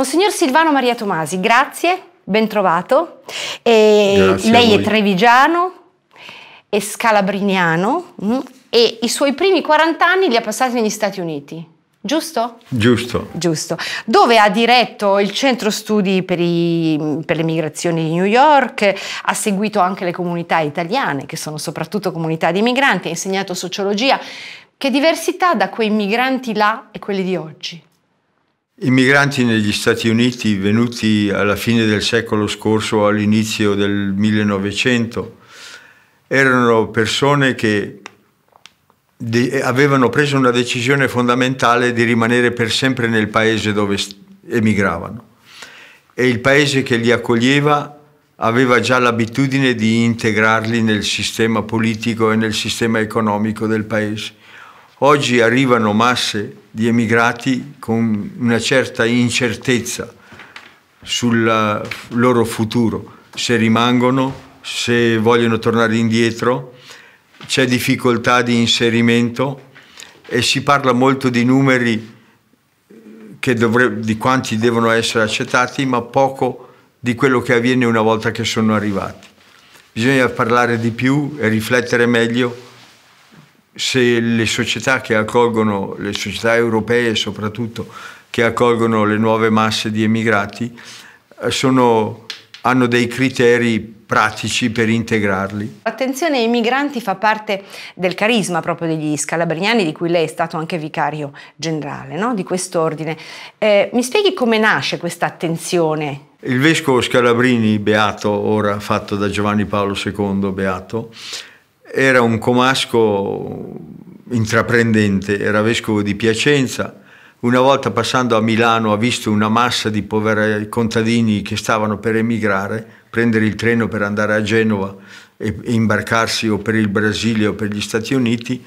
Monsignor Silvano Maria Tomasi, grazie, ben trovato. E lei è trevigiano e scalabriniano mh? Mm, e i suoi primi 40 anni li ha passati negli Stati Uniti. Giusto? Giusto. Giusto. Dove ha diretto il centro studi per, i, per, le migrazioni di New York, ha seguito anche le comunità italiane, che sono soprattutto comunità di migranti, ha insegnato sociologia. Che diversità da quei migranti là e quelli di oggi? I migranti negli Stati Uniti venuti alla fine del secolo scorso, all'inizio del 1900, erano persone che avevano preso una decisione fondamentale di rimanere per sempre nel paese dove emigravano e il paese che li accoglieva aveva già l'abitudine di integrarli nel sistema politico e nel sistema economico del paese. Oggi arrivano masse di emigrati con una certa incertezza sul loro futuro, se rimangono, se vogliono tornare indietro, c'è difficoltà di inserimento e si parla molto di numeri dovrebbe, di quanti devono essere accettati, ma poco di quello che avviene una volta che sono arrivati. Bisogna parlare di più e riflettere meglio se le società che accolgono, le società europee soprattutto, che accolgono le nuove masse di emigrati, eh, sono, hanno dei criteri pratici per integrarli. Attenzione ai migranti fa parte del carisma proprio degli scalabriniani, di cui lei è stato anche vicario generale no? di quest'ordine. Eh, mi spieghi come nasce questa attenzione? Il vescovo Scalabrini, beato ora fatto da Giovanni Paolo II, beato, era un comasco intraprendente, era vescovo di Piacenza. Una volta passando a Milano ha visto una massa di poveri contadini che stavano per emigrare, prendere il treno per andare a Genova e imbarcarsi o per il Brasile o per gli Stati Uniti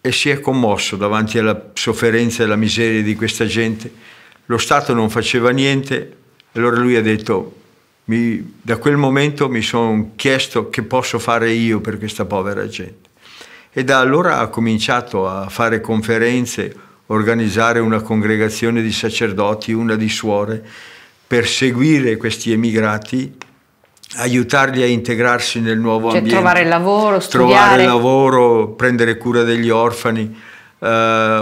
e si è commosso davanti alla sofferenza e alla miseria di questa gente. Lo Stato non faceva niente, allora lui ha detto mi, da quel momento mi sono chiesto che posso fare io per questa povera gente. E da allora ho cominciato a fare conferenze, organizzare una congregazione di sacerdoti, una di suore, per seguire questi emigrati, aiutarli a integrarsi nel nuovo cioè, ambiente. Trovare lavoro, studiare. Trovare lavoro, prendere cura degli orfani, eh,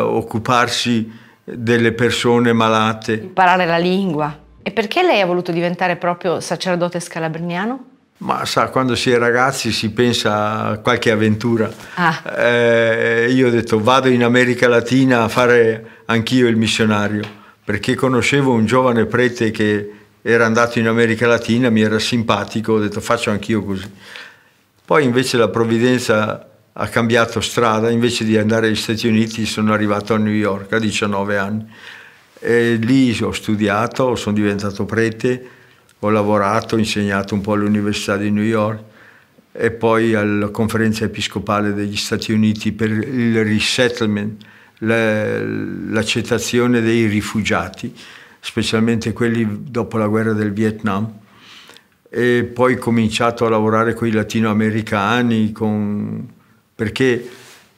occuparsi delle persone malate. Imparare la lingua. E perché lei ha voluto diventare proprio sacerdote scalabriniano? Ma sa, quando si è ragazzi si pensa a qualche avventura. Ah. Eh, io ho detto vado in America Latina a fare anch'io il missionario, perché conoscevo un giovane prete che era andato in America Latina, mi era simpatico, ho detto faccio anch'io così. Poi invece la provvidenza ha cambiato strada, invece di andare agli Stati Uniti sono arrivato a New York a 19 anni e lì ho studiato, sono diventato prete, ho lavorato, ho insegnato un po' all'Università di New York e poi alla conferenza episcopale degli Stati Uniti per il resettlement, l'accettazione dei rifugiati, specialmente quelli dopo la guerra del Vietnam. E poi ho cominciato a lavorare con i latinoamericani, con... perché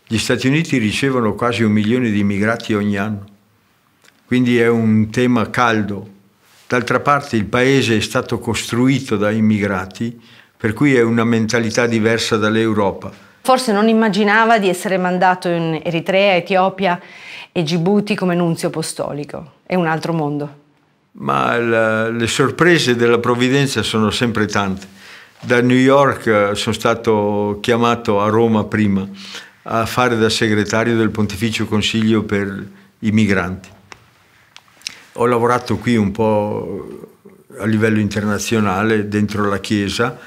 gli Stati Uniti ricevono quasi un milione di immigrati ogni anno quindi è un tema caldo. D'altra parte il paese è stato costruito da immigrati, per cui è una mentalità diversa dall'Europa. Forse non immaginava di essere mandato in Eritrea, Etiopia e Djibouti come nunzio apostolico. È un altro mondo. Ma la, le sorprese della provvidenza sono sempre tante. Da New York eh, sono stato chiamato a Roma prima a fare da segretario del Pontificio Consiglio per i migranti. Ho lavorato qui un po' a livello internazionale dentro la chiesa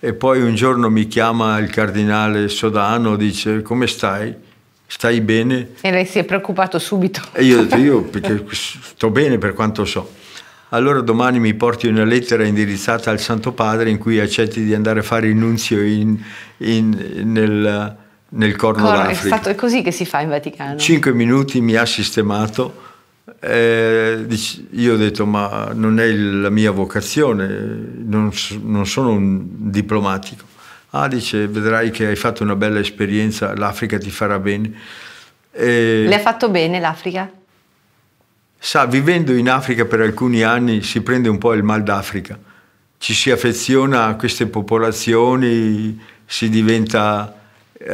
e poi un giorno mi chiama il cardinale Sodano, dice come stai? Stai bene? E lei si è preoccupato subito. E io ho detto io perché sto bene per quanto so. Allora domani mi porti una lettera indirizzata al Santo Padre in cui accetti di andare a fare il nunzio in, in, nel, nel Corno Corre, d'Africa. È, stato, è così che si fa in Vaticano. Cinque minuti mi ha sistemato eh, io ho detto ma non è la mia vocazione, non, non sono un diplomatico. Ah, dice, vedrai che hai fatto una bella esperienza, l'Africa ti farà bene. E... Le ha fatto bene l'Africa? Sa, vivendo in Africa per alcuni anni si prende un po' il mal d'Africa, ci si affeziona a queste popolazioni, si diventa eh,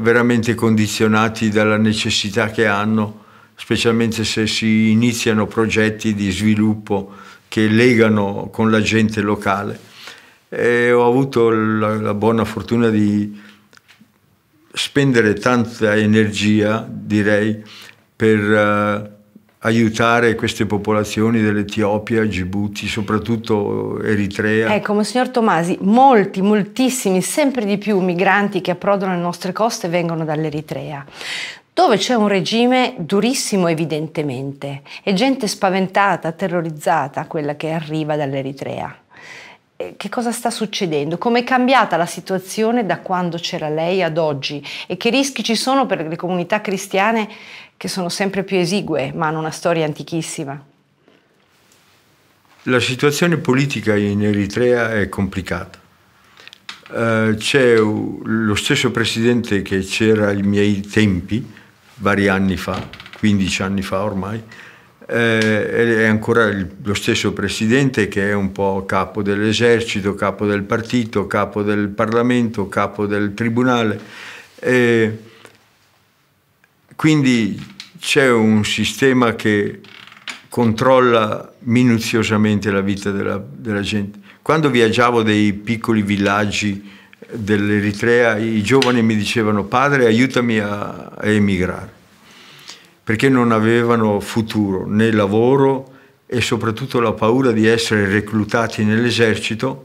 veramente condizionati dalla necessità che hanno specialmente se si iniziano progetti di sviluppo che legano con la gente locale. E ho avuto la, la buona fortuna di spendere tanta energia, direi, per eh, aiutare queste popolazioni dell'Etiopia, Djibouti, soprattutto Eritrea. Ecco, signor Tomasi, molti, moltissimi, sempre di più migranti che approdano alle nostre coste vengono dall'Eritrea dove c'è un regime durissimo evidentemente e gente spaventata, terrorizzata, quella che arriva dall'Eritrea. Che cosa sta succedendo? Come è cambiata la situazione da quando c'era lei ad oggi? E che rischi ci sono per le comunità cristiane che sono sempre più esigue, ma hanno una storia antichissima? La situazione politica in Eritrea è complicata. Uh, c'è lo stesso presidente che c'era ai miei tempi, vari anni fa, 15 anni fa ormai, eh, è ancora il, lo stesso presidente che è un po' capo dell'esercito, capo del partito, capo del Parlamento, capo del Tribunale. Eh, quindi c'è un sistema che controlla minuziosamente la vita della, della gente. Quando viaggiavo dei piccoli villaggi dell'Eritrea, i giovani mi dicevano padre aiutami a, a emigrare, perché non avevano futuro né lavoro e soprattutto la paura di essere reclutati nell'esercito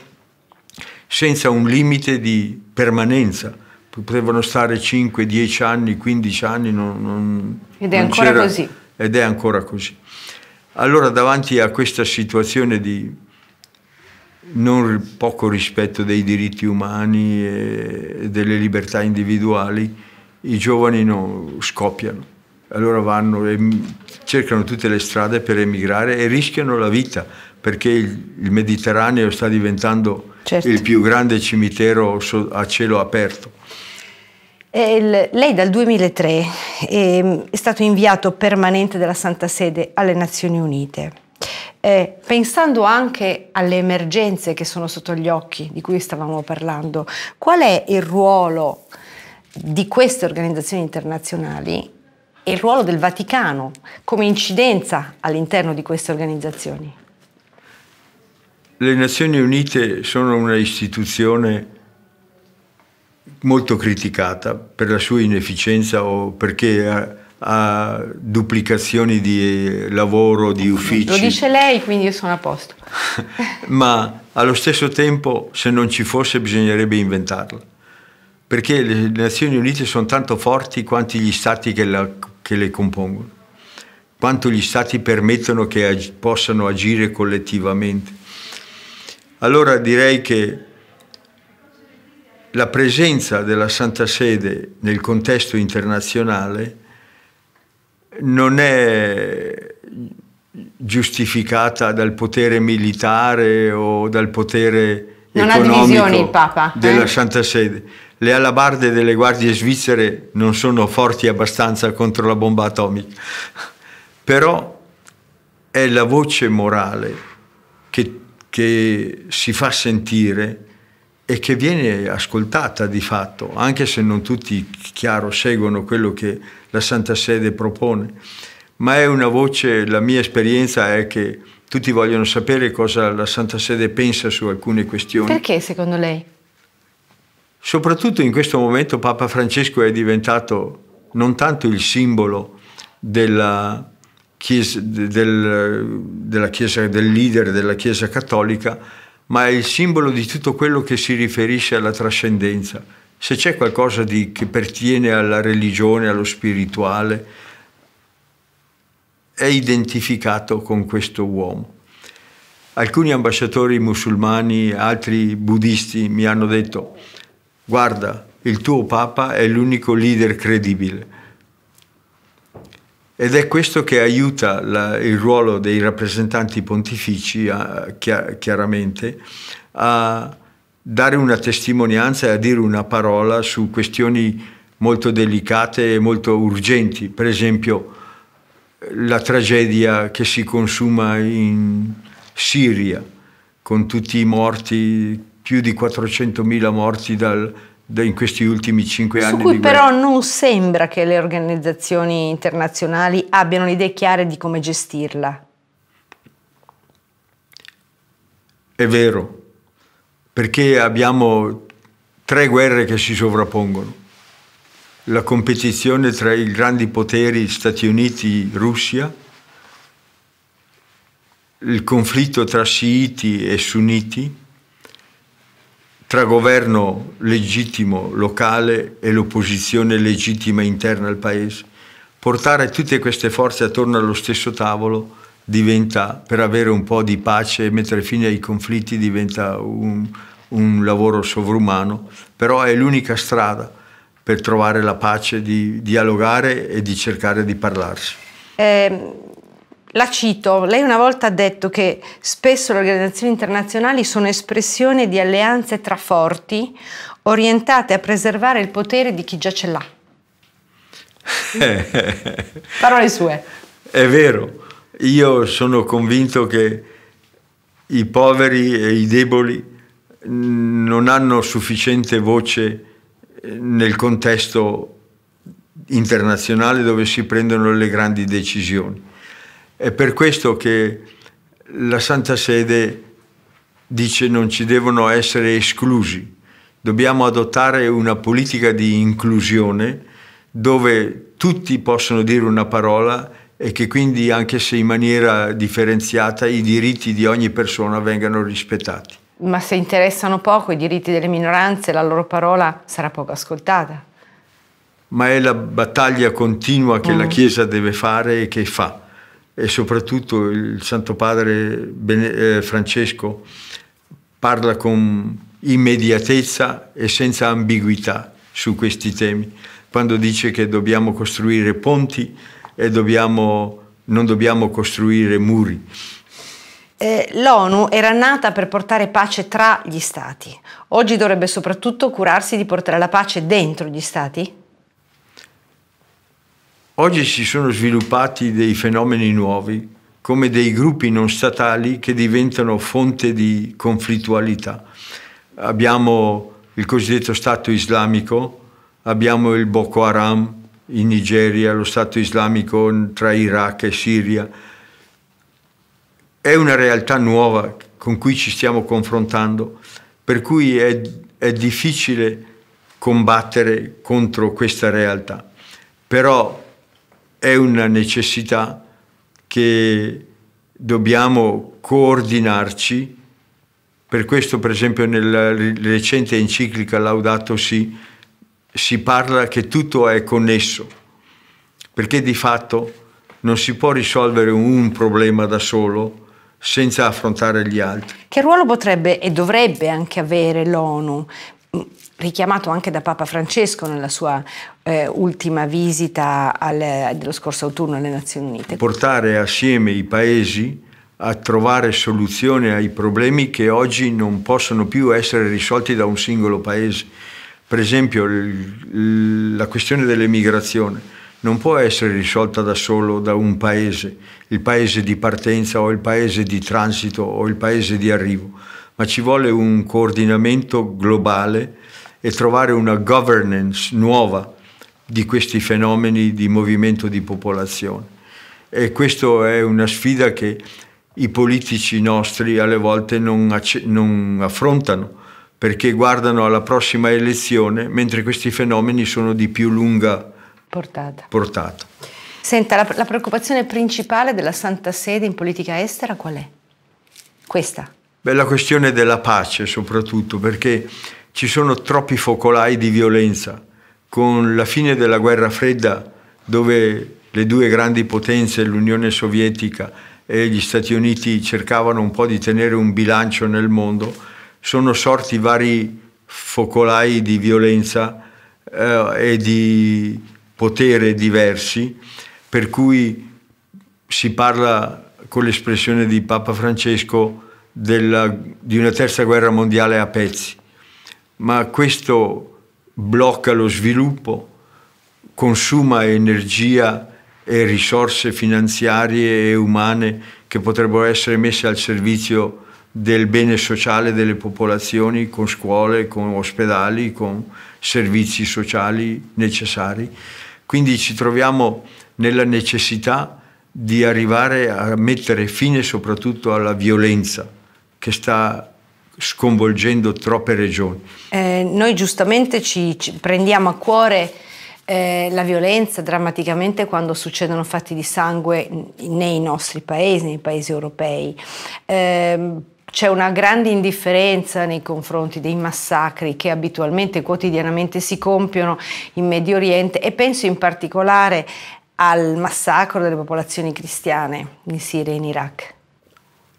senza un limite di permanenza. Potevano stare 5, 10 anni, 15 anni. Non, non, ed è ancora così. Ed è ancora così. Allora davanti a questa situazione di non poco rispetto dei diritti umani e delle libertà individuali, i giovani no, scoppiano. Allora vanno e cercano tutte le strade per emigrare e rischiano la vita perché il, Mediterraneo sta diventando certo. il più grande cimitero a cielo aperto. Il, lei dal 2003 ehm, è stato inviato permanente della Santa Sede alle Nazioni Unite. Eh, pensando anche alle emergenze che sono sotto gli occhi di cui stavamo parlando, qual è il ruolo di queste organizzazioni internazionali e il ruolo del Vaticano come incidenza all'interno di queste organizzazioni? Le Nazioni Unite sono un'istituzione molto criticata per la sua inefficienza o perché a duplicazioni di lavoro, di uffici. Lo dice lei, quindi io sono a posto. Ma allo stesso tempo, se non ci fosse, bisognerebbe inventarla. Perché le Nazioni Unite sono tanto forti quanti gli stati che, la, che le compongono, quanto gli stati permettono che ag- possano agire collettivamente. Allora direi che la presenza della Santa Sede nel contesto internazionale non è giustificata dal potere militare o dal potere non economico Papa, eh? della Santa Sede. Le alabarde delle guardie svizzere non sono forti abbastanza contro la bomba atomica, però è la voce morale che, che si fa sentire e che viene ascoltata di fatto, anche se non tutti, chiaro, seguono quello che la Santa Sede propone, ma è una voce, la mia esperienza è che tutti vogliono sapere cosa la Santa Sede pensa su alcune questioni. Perché secondo lei? Soprattutto in questo momento Papa Francesco è diventato non tanto il simbolo della chiesa, del, della chiesa, del leader della Chiesa cattolica, ma è il simbolo di tutto quello che si riferisce alla trascendenza. Se c'è qualcosa di, che pertiene alla religione, allo spirituale, è identificato con questo uomo. Alcuni ambasciatori musulmani, altri buddisti mi hanno detto, guarda, il tuo Papa è l'unico leader credibile ed è questo che aiuta la, il ruolo dei rappresentanti pontifici a, chiaramente a dare una testimonianza e a dire una parola su questioni molto delicate e molto urgenti, per esempio la tragedia che si consuma in Siria con tutti i morti, più di 400.000 morti dal, in questi ultimi cinque anni. Su cui però non sembra che le organizzazioni internazionali abbiano idee chiare di come gestirla. È vero, perché abbiamo tre guerre che si sovrappongono. La competizione tra i grandi poteri Stati Uniti-Russia, il conflitto tra sciiti e sunniti, tra governo legittimo locale e l'opposizione legittima interna al paese. Portare tutte queste forze attorno allo stesso tavolo diventa, per avere un po' di pace e mettere fine ai conflitti, diventa un, un lavoro sovrumano, però è l'unica strada per trovare la pace di dialogare e di cercare di parlarsi. Eh la cito, lei una volta ha detto che spesso le organizzazioni internazionali sono espressione di alleanze tra forti orientate a preservare il potere di chi già ce l'ha. Parole sue. È vero, io sono convinto che i poveri e i deboli non hanno sufficiente voce eh, nel contesto internazionale dove si prendono le grandi decisioni è per questo che la Santa Sede dice non ci devono essere esclusi. Dobbiamo adottare una politica di inclusione dove tutti possono dire una parola e che quindi anche se in maniera differenziata i diritti di ogni persona vengano rispettati. Ma se interessano poco i diritti delle minoranze, la loro parola sarà poco ascoltata. Ma è la battaglia continua che mm. la Chiesa deve fare e che fa e soprattutto il Santo Padre Bene, eh, Francesco parla con immediatezza e senza ambiguità su questi temi, quando dice che dobbiamo costruire ponti e dobbiamo, non dobbiamo costruire muri. Eh, L'ONU era nata per portare pace tra gli Stati, oggi dovrebbe soprattutto curarsi di portare la pace dentro gli Stati? Oggi si sono sviluppati dei fenomeni nuovi, come dei gruppi non statali che diventano fonte di conflittualità. Abbiamo il cosiddetto Stato islamico, abbiamo il Boko Haram in Nigeria, lo Stato islamico tra Iraq e Siria. È una realtà nuova con cui ci stiamo confrontando, per cui è, è difficile combattere contro questa realtà. Però è una necessità che dobbiamo coordinarci. Per questo, per esempio, nella recente enciclica Laudato Si si parla che tutto è connesso, perché di fatto non si può risolvere un problema da solo senza affrontare gli altri. Che ruolo potrebbe e dovrebbe anche avere l'ONU? richiamato anche da Papa Francesco nella sua eh, ultima visita al, dello scorso autunno alle Nazioni Unite. Portare assieme i paesi a trovare soluzioni ai problemi che oggi non possono più essere risolti da un singolo paese. Per esempio la questione dell'emigrazione non può essere risolta da solo da un paese, il paese di partenza o il paese di transito o il paese di arrivo, ma ci vuole un coordinamento globale e trovare una governance nuova di questi fenomeni di movimento di popolazione. E questa è una sfida che i politici nostri alle volte non, non affrontano perché guardano alla prossima elezione, mentre questi fenomeni sono di più lunga portata. portata. Senta, la, la, preoccupazione principale della Santa Sede in politica estera qual è? Questa. Beh, la questione della pace soprattutto, perché ci sono troppi focolai di violenza. Con la fine della guerra fredda, dove le due grandi potenze, l'Unione Sovietica e gli Stati Uniti, cercavano un po' di tenere un bilancio nel mondo, sono sorti vari focolai di violenza eh, e di potere diversi, per cui si parla con l'espressione di Papa Francesco della, di una terza guerra mondiale a pezzi ma questo blocca lo sviluppo, consuma energia e risorse finanziarie e umane che potrebbero essere messe al servizio del bene sociale delle popolazioni con scuole, con ospedali, con servizi sociali necessari. Quindi ci troviamo nella necessità di arrivare a mettere fine soprattutto alla violenza che sta sconvolgendo troppe regioni. Eh, noi giustamente ci, ci, prendiamo a cuore eh, la violenza drammaticamente quando succedono fatti di sangue nei nostri paesi, nei paesi europei. Eh, c'è una grande indifferenza nei confronti dei massacri che abitualmente quotidianamente si compiono in Medio Oriente e penso in particolare al massacro delle popolazioni cristiane in Siria e in Iraq.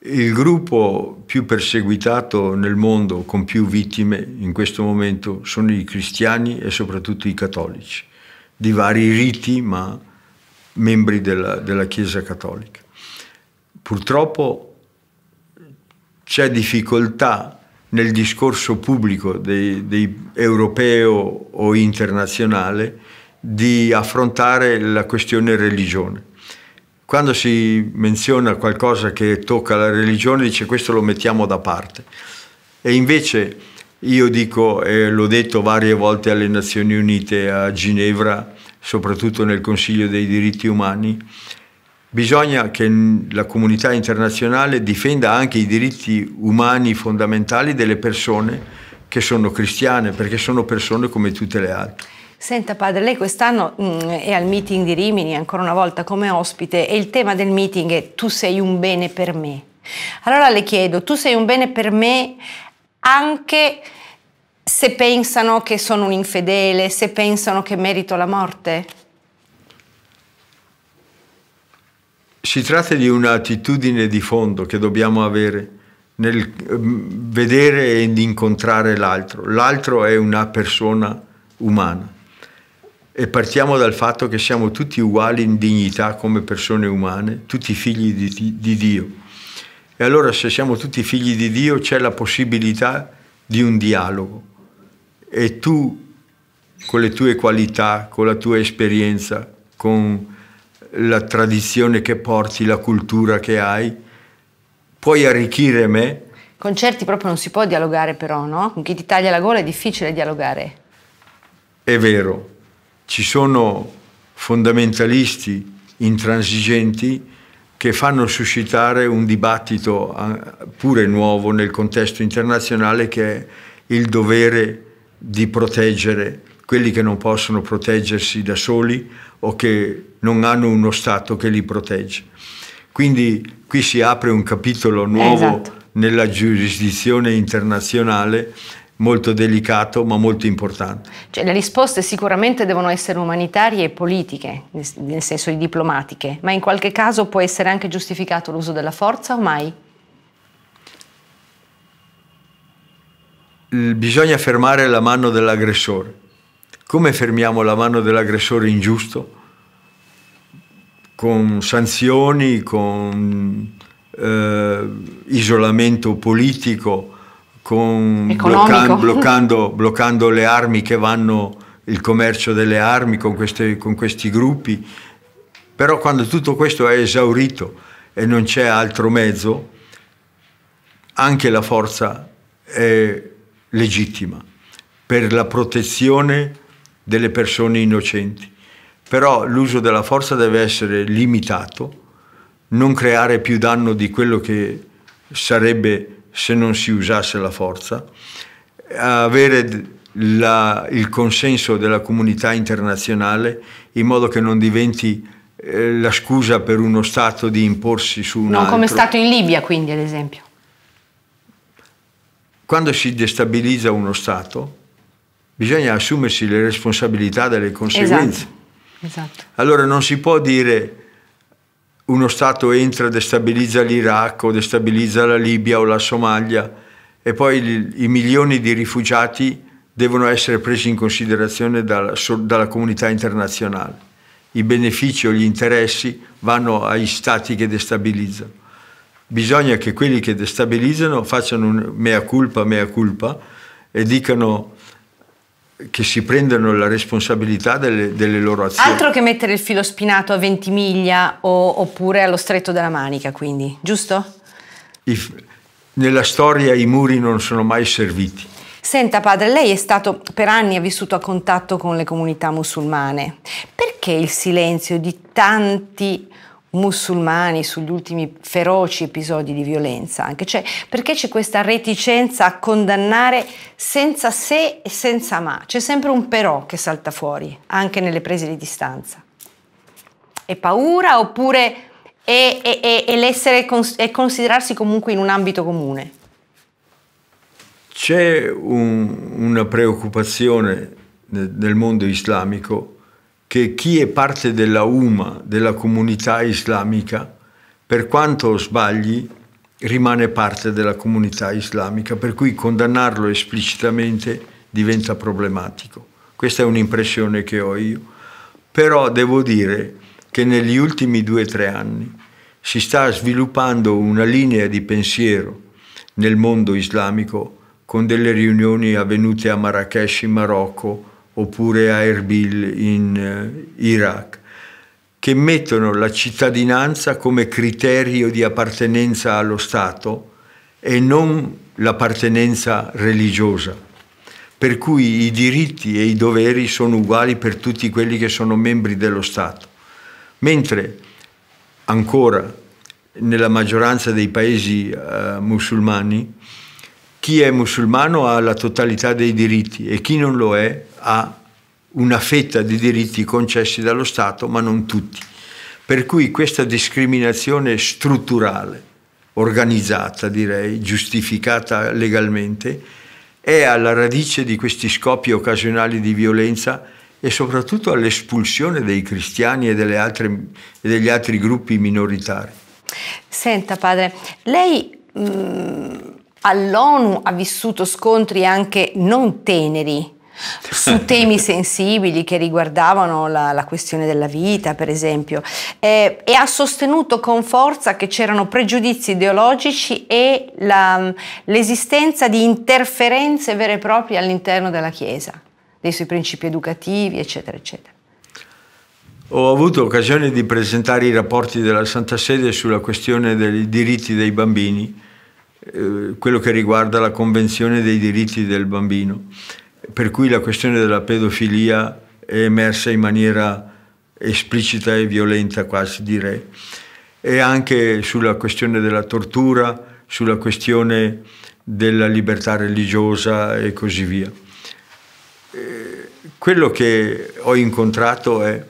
Il gruppo più perseguitato nel mondo, con più vittime in questo momento, sono i cristiani e soprattutto i cattolici, di vari riti, ma membri della, della Chiesa cattolica. Purtroppo c'è difficoltà nel discorso pubblico dei, dei europeo o internazionale di affrontare la questione religione quando si menziona qualcosa che tocca la religione dice questo lo mettiamo da parte. E invece io dico, e l'ho detto varie volte alle Nazioni Unite, a Ginevra, soprattutto nel Consiglio dei diritti umani, bisogna che la comunità internazionale difenda anche i diritti umani fondamentali delle persone che sono cristiane, perché sono persone come tutte le altre. Senta padre, lei quest'anno mm, è al meeting di Rimini ancora una volta come ospite e il tema del meeting è tu sei un bene per me. Allora le chiedo, tu sei un bene per me anche se pensano che sono un infedele, se pensano che merito la morte? Si tratta di un'attitudine di fondo che dobbiamo avere nel mm, vedere e incontrare l'altro. L'altro è una persona umana e partiamo dal fatto che siamo tutti uguali in dignità come persone umane, tutti figli di, di Dio. E allora se siamo tutti figli di Dio c'è la possibilità di un dialogo e tu con le tue qualità, con la tua esperienza, con la tradizione che porti, la cultura che hai, puoi arricchire me. Con certi proprio non si può dialogare però, no? Con chi ti taglia la gola è difficile dialogare. È vero, ci sono fondamentalisti intransigenti che fanno suscitare un dibattito pure nuovo nel contesto internazionale che è il dovere di proteggere quelli che non possono proteggersi da soli o che non hanno uno Stato che li protegge. Quindi qui si apre un capitolo nuovo esatto. nella giurisdizione internazionale molto delicato ma molto importante. Cioè, le risposte sicuramente devono essere umanitarie e politiche, nel senso di diplomatiche, ma in qualche caso può essere anche giustificato l'uso della forza o mai? Bisogna fermare la mano dell'aggressore. Come fermiamo la mano dell'aggressore ingiusto? Con sanzioni, con eh, isolamento politico, con, blocca- bloccando, bloccando, le armi che vanno, il commercio delle armi con, queste, con questi gruppi. Però quando tutto questo è esaurito e non c'è altro mezzo, anche la forza è legittima per la protezione delle persone innocenti. Però l'uso della forza deve essere limitato, non creare più danno di quello che sarebbe se non si usasse la forza, avere la, il consenso della comunità internazionale in modo che non diventi eh, la scusa per uno Stato di imporsi su un non altro. come è stato in Libia, quindi, ad esempio. Quando si destabilizza uno Stato, bisogna assumersi le responsabilità delle conseguenze. Esatto. Esatto. Allora non si può dire uno Stato entra, e destabilizza l'Iraq o destabilizza la Libia o la Somalia e poi i milioni di rifugiati devono essere presi in considerazione dalla, dalla comunità internazionale. I benefici o gli interessi vanno agli Stati che destabilizzano bisogna che quelli che destabilizzano facciano un mea culpa, mea culpa e dicano che si prendano la responsabilità delle, delle, loro azioni. Altro che mettere il filo spinato a Ventimiglia o, oppure allo stretto della Manica, quindi, giusto? If, nella storia i muri non sono mai serviti. Senta padre, lei è stato per anni ha vissuto a contatto con le comunità musulmane. Perché il silenzio di tanti musulmani sugli ultimi feroci episodi di violenza, anche cioè, perché c'è questa reticenza a condannare senza se e senza ma, c'è sempre un però che salta fuori, anche nelle prese di distanza. È paura oppure è, è, è, è l'essere cons- considerarsi comunque in un ambito comune? C'è un, una preoccupazione nel mondo islamico che chi è parte della UMA, della comunità islamica, per quanto sbagli, rimane parte della comunità islamica, per cui condannarlo esplicitamente diventa problematico. Questa è un'impressione che ho io. Però devo dire che negli ultimi due o tre anni si sta sviluppando una linea di pensiero nel mondo islamico con delle riunioni avvenute a Marrakesh in Marocco, oppure a Erbil in eh, Iraq, che mettono la cittadinanza come criterio di appartenenza allo Stato e non l'appartenenza religiosa. Per cui i diritti e i doveri sono uguali per tutti quelli che sono membri dello Stato. Mentre ancora nella maggioranza dei paesi eh, musulmani chi è musulmano ha la totalità dei diritti e chi non lo è ha una fetta di diritti concessi dallo Stato, ma non tutti. Per cui questa discriminazione strutturale, organizzata direi, giustificata legalmente, è alla radice di questi scopi occasionali di violenza e soprattutto all'espulsione dei cristiani e, altre, e degli altri gruppi minoritari. Senta padre, lei mh mm, all'ONU ha vissuto scontri anche non teneri su temi sensibili che riguardavano la, la, questione della vita, per esempio, eh, e ha sostenuto con forza che c'erano pregiudizi ideologici e la, l'esistenza di interferenze vere e proprie all'interno della Chiesa, dei suoi principi educativi, eccetera, eccetera. Ho avuto occasione di presentare i rapporti della Santa Sede sulla questione dei diritti dei bambini eh, quello che riguarda la Convenzione dei diritti del bambino, per cui la questione della pedofilia è emersa in maniera esplicita e violenta quasi direi, e anche sulla questione della tortura, sulla questione della libertà religiosa e così via. Eh, quello che ho incontrato è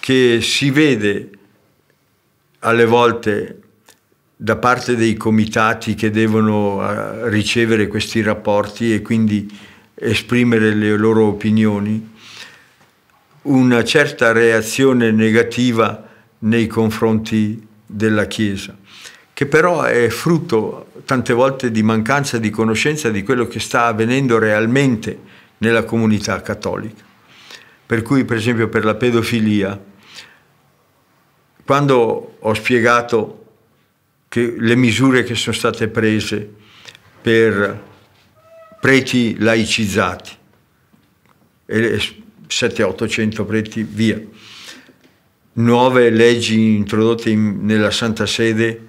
che si vede alle volte da parte dei comitati che devono eh, ricevere questi rapporti e quindi esprimere le loro opinioni, una certa reazione negativa nei confronti della Chiesa, che però è frutto tante volte di mancanza di conoscenza di quello che sta avvenendo realmente nella comunità cattolica. Per cui, per esempio, per la pedofilia, quando ho spiegato che le misure che sono state prese per preti laicizzati, 700-800 preti via, nuove leggi introdotte in, nella Santa Sede,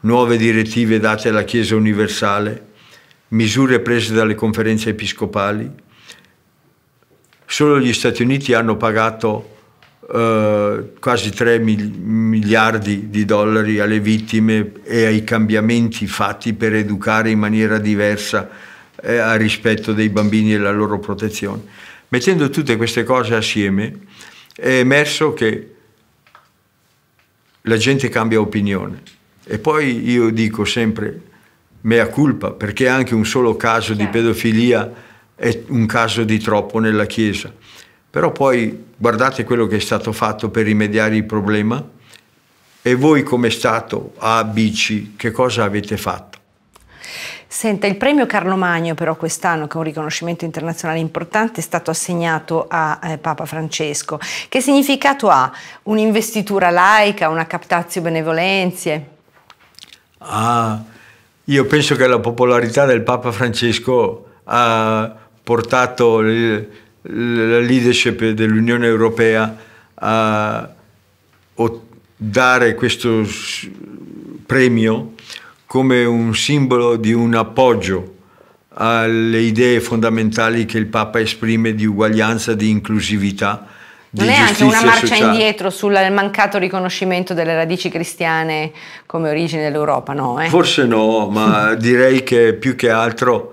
nuove direttive date alla Chiesa Universale, misure prese dalle conferenze episcopali. Solo gli Stati Uniti hanno pagato eh, quasi 3 miliardi di dollari alle vittime e ai cambiamenti fatti per educare in maniera diversa eh, a rispetto dei bambini e la loro protezione. Mettendo tutte queste cose assieme è emerso che la gente cambia opinione e poi io dico sempre mea culpa perché anche un solo caso di certo. pedofilia è un caso di troppo nella Chiesa però poi guardate quello che è stato fatto per rimediare il problema e voi come Stato A, B, C, che cosa avete fatto? Senta, il premio Carlo Magno però quest'anno, che è un riconoscimento internazionale importante, è stato assegnato a eh, Papa Francesco. Che significato ha? Un'investitura laica, una captazio benevolenzie? Ah, io penso che la popolarità del Papa Francesco ha portato... Il, la leadership dell'Unione Europea a dare questo premio come un simbolo di un appoggio alle idee fondamentali che il Papa esprime di uguaglianza, di inclusività. Non di è anche una marcia sociale. indietro sul mancato riconoscimento delle radici cristiane come origine dell'Europa, no? Eh? Forse no, ma direi che più che altro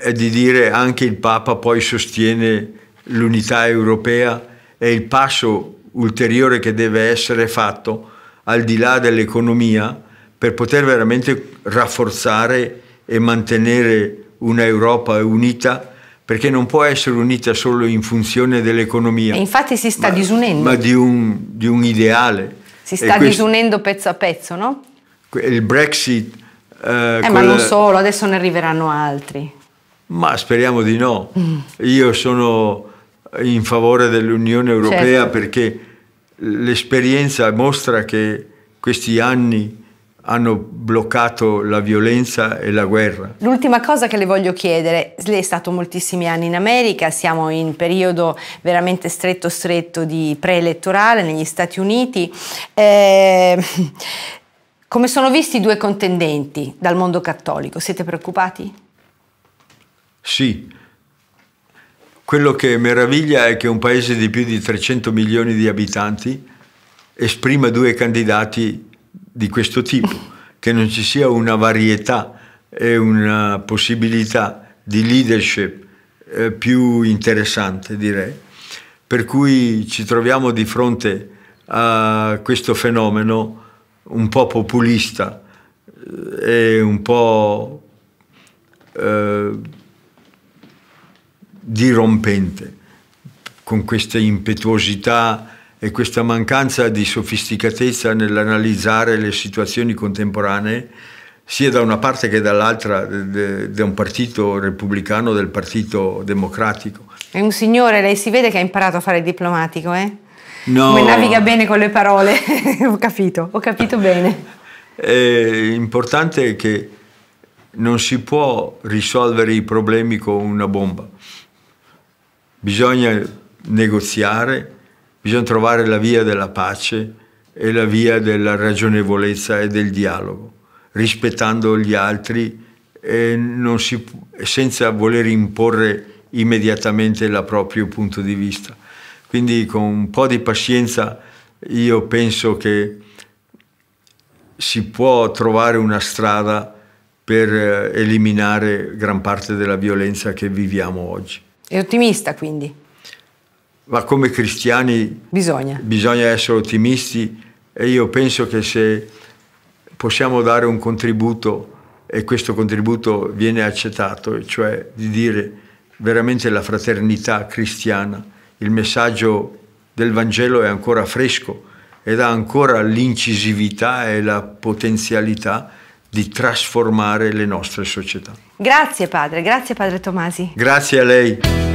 è di dire anche il Papa poi sostiene l'unità europea e il passo ulteriore che deve essere fatto al di là dell'economia per poter veramente rafforzare e mantenere un'Europa unita perché non può essere unita solo in funzione dell'economia. E infatti si sta ma, disunendo. Ma di un, di un, ideale. Si sta questo, disunendo pezzo a pezzo, no? Il Brexit... Eh, eh ma non solo, adesso ne arriveranno altri. Ma speriamo di no. Mm. Io sono in favore dell'Unione Europea certo. perché l'esperienza mostra che questi anni hanno bloccato la violenza e la guerra. L'ultima cosa che le voglio chiedere, lei è stato moltissimi anni in America, siamo in periodo veramente stretto stretto di preelettorale negli Stati Uniti, eh, come sono visti i due contendenti dal mondo cattolico? Siete preoccupati? Sì, quello che meraviglia è che un paese di più di 300 milioni di abitanti esprima due candidati di questo tipo, che non ci sia una varietà e una possibilità di leadership eh, più interessante, direi. Per cui ci troviamo di fronte a questo fenomeno un po' populista eh, e un po' eh, dirompente, con questa impetuosità e questa mancanza di sofisticatezza nell'analizzare le situazioni contemporanee, sia da una parte che dall'altra, da un partito repubblicano del partito democratico. È un signore, lei si vede che ha imparato a fare il diplomatico, eh? No. Come naviga bene con le parole, ho capito, ho capito bene. È importante che non si può risolvere i problemi con una bomba bisogna negoziare, bisogna trovare la via della pace e la via della ragionevolezza e del dialogo, rispettando gli altri si, senza voler imporre immediatamente il proprio punto di vista. Quindi con un po' di pazienza io penso che si può trovare una strada per eh, eliminare gran parte della violenza che viviamo oggi. È ottimista quindi. Ma come cristiani bisogna, bisogna essere ottimisti e io penso che se possiamo dare un contributo e questo contributo viene accettato, cioè di dire veramente la fraternità cristiana, il messaggio del Vangelo è ancora fresco ed ha ancora l'incisività e la potenzialità di trasformare le nostre società. Grazie padre, grazie padre Tomasi. Grazie a lei.